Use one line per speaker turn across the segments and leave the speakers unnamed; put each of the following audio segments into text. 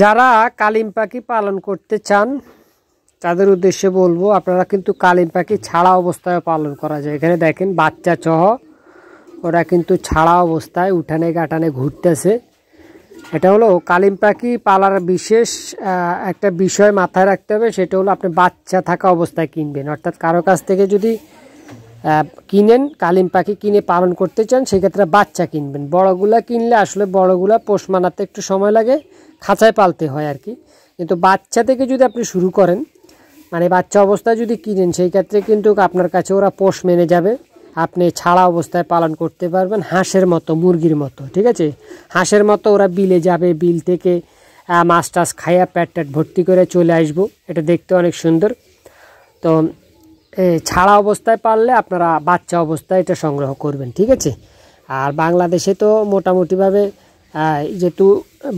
যারা কালিম পাখি পালন করতে চান তাদের উদ্দেশ্যে বলবো আপনারা কিন্তু কালিম পাখি ছাড়া অবস্থায় পালন করা যায় এখানে দেখেন বাচ্চা চহ ওরা কিন্তু ছাড়া অবস্থায় উঠানে গাটানে ঘুরতেছে এটা হলো কালিম পাখি পালার বিশেষ একটা বিষয় মাথায় রাখতে হবে সেটা হলো আপনি বাচ্চা থাকা অবস্থায় কিনবেন অর্থাৎ কারো কাছ থেকে যদি কিনেন কালিম পাখি কিনে পালন করতে চান সেক্ষেত্রে বাচ্চা কিনবেন বড়গুলা কিনলে আসলে বড়গুলা পোষ মানাতে একটু সময় লাগে খাঁচায় পালতে হয় আর কি কিন্তু বাচ্চা থেকে যদি আপনি শুরু করেন মানে বাচ্চা অবস্থায় যদি কিনেন সেই ক্ষেত্রে কিন্তু আপনার কাছে ওরা পোষ মেনে যাবে আপনি ছাড়া অবস্থায় পালন করতে পারবেন হাঁসের মতো মুরগির মতো ঠিক আছে হাঁসের মতো ওরা বিলে যাবে বিল থেকে মাছ টাছ খাইয়া প্যাট ট্যাট ভর্তি করে চলে আসবো এটা দেখতে অনেক সুন্দর তো ছাড়া অবস্থায় পারলে আপনারা বাচ্চা অবস্থায় এটা সংগ্রহ করবেন ঠিক আছে আর বাংলাদেশে তো মোটামুটিভাবে যেহেতু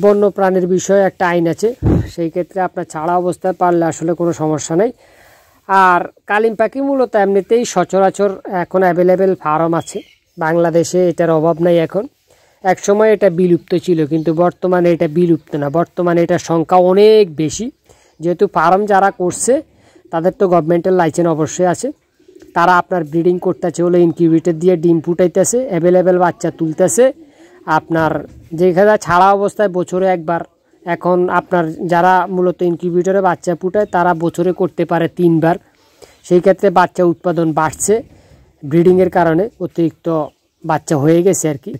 বন্য প্রাণীর বিষয়ে একটা আইন আছে সেই ক্ষেত্রে আপনার ছাড়া অবস্থায় পারলে আসলে কোনো সমস্যা নেই আর কালিম পাখি মূলত এমনিতেই সচরাচর এখন অ্যাভেলেবেল ফার্ম আছে বাংলাদেশে এটার অভাব নাই এখন এক সময় এটা বিলুপ্ত ছিল কিন্তু বর্তমানে এটা বিলুপ্ত না বর্তমানে এটার সংখ্যা অনেক বেশি যেহেতু ফার্ম যারা করছে তাদের তো গভর্নমেন্টের লাইসেন্স অবশ্যই আছে তারা আপনার ব্রিডিং করতেছে হলে ইনকিউবেটার দিয়ে ডিম ফুটাইতেছে অ্যাভেলেবেল বাচ্চা তুলতেছে আপনার যেখানে ছাড়া অবস্থায় বছরে একবার এখন আপনার যারা মূলত ইনকিউবেটারে বাচ্চা ফুটায় তারা বছরে করতে পারে তিনবার সেই ক্ষেত্রে বাচ্চা উৎপাদন বাড়ছে ব্রিডিংয়ের কারণে অতিরিক্ত বাচ্চা হয়ে গেছে আর কি